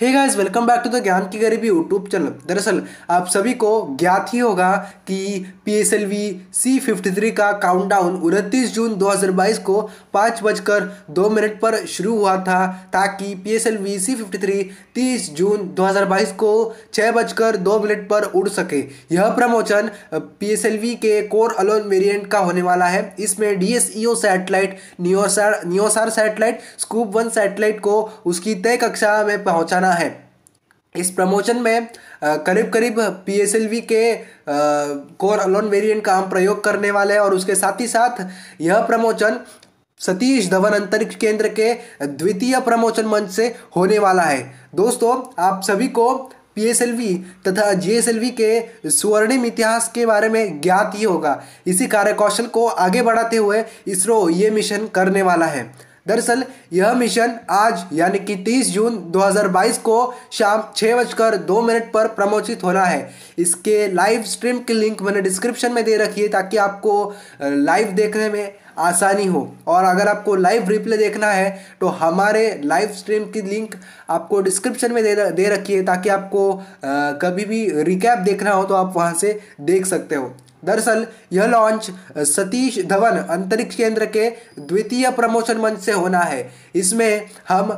hey guys welcome back to the ज्ञान की गरीबी यूट्यूब चैनल दरअसल आप सभी को ज्ञात ही होगा कि P S L V C fifty three का काउंटडाउन उनतीस जून 2022 को पाँच बजकर दो मिनट पर शुरू हुआ था ताकि P S L V C fifty three तीस जून 2022 को छः बजकर दो मिनट पर उड़ सके यह प्रमोशन पी एस एल वी के कोर अलोन वेरिएंट का होने वाला है इसमें D S E O satellite NeuSAR NeuSAR satellite Scoob one satellite को उसकी तय कक्षा में पहुँचाना बढ़ा है इस प्रमोशन में करीब करीब पी एस एल वी के कोर अलोन वेरिएंट का हम प्रयोग करने वाले हैं और उसके साथ ही साथ यह प्रमोशन सतीश धवन अंतरिक्ष केंद्र के द्वितीय प्रमोशन मंच से होने वाला है दोस्तों आप सभी को पीएसएलवी तथा जीएसएलवी के स्वर्णिम इतिहास के बारे में ज्ञात ही होगा इसी कार्य कौशल को आगे बढ़ाते हुए इसरो ये मिशन करने वाला है दरअसल यह मिशन आज यानी कि 30 जून 2022 को शाम छः बजकर दो मिनट पर प्रमोचित होना है इसके लाइव स्ट्रीम की लिंक मैंने डिस्क्रिप्शन में दे रखी है ताकि आपको लाइव देखने में आसानी हो और अगर आपको लाइव रिप्ले देखना है तो हमारे लाइव स्ट्रीम की लिंक आपको डिस्क्रिप्शन में दे दे रखी है ताकि आपको आ, कभी भी रिकैप देखना हो तो आप वहाँ से देख सकते हो दरअसल यह लॉन्च सतीश धवन अंतरिक्ष केंद्र के द्वितीय प्रमोशन मंच से होना है इसमें हम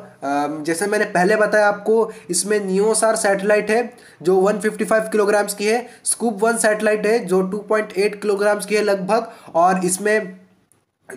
जैसे मैंने पहले बताया आपको इसमें नियोसार सैटेलाइट है जो 155 किलोग्राम्स की है स्कूप वन सैटेलाइट है जो 2.8 किलोग्राम्स की है लगभग और इसमें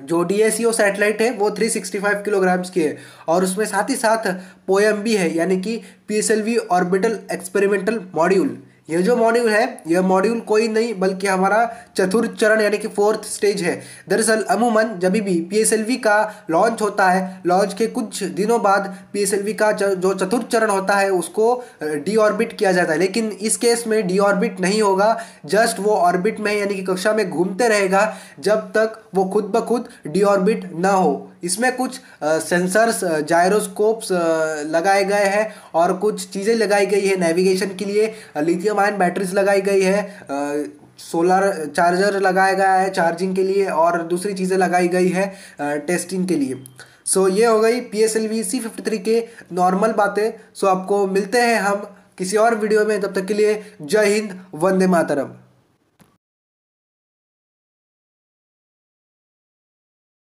जो डी एस सैटेलाइट है वो 365 किलोग्राम्स की है और उसमें साथ ही साथ पोएम भी है यानी कि पी ऑर्बिटल एक्सपेरिमेंटल मॉड्यूल ये जो मॉड्यूल है यह मॉड्यूल कोई नहीं बल्कि हमारा चतुर्थ चरण यानी कि फोर्थ स्टेज है दरअसल अमूमन जब भी पी का लॉन्च होता है लॉन्च के कुछ दिनों बाद पी का जो चतुर्थ चरण होता है उसको डी ऑर्बिट किया जाता है लेकिन इस केस में डी ऑर्बिट नहीं होगा जस्ट वो ऑर्बिट में यानी कि कक्षा में घूमते रहेगा जब तक वो खुद ब खुद डी ऑर्बिट ना हो इसमें कुछ सेंसर्स जायरोस्कोप्स लगाए गए हैं और कुछ चीज़ें लगाई गई है नेविगेशन के लिए लिथियम लिथियम आयन बैटरीज लगाई गई है सोलर चार्जर लगाया गया है चार्जिंग के लिए और दूसरी चीज़ें लगाई गई है टेस्टिंग के लिए सो so, ये हो गई P S L V C fifty three के नॉर्मल बातें सो so, आपको मिलते हैं हम किसी और वीडियो में तब तक के लिए जय हिंद वंदे मातरम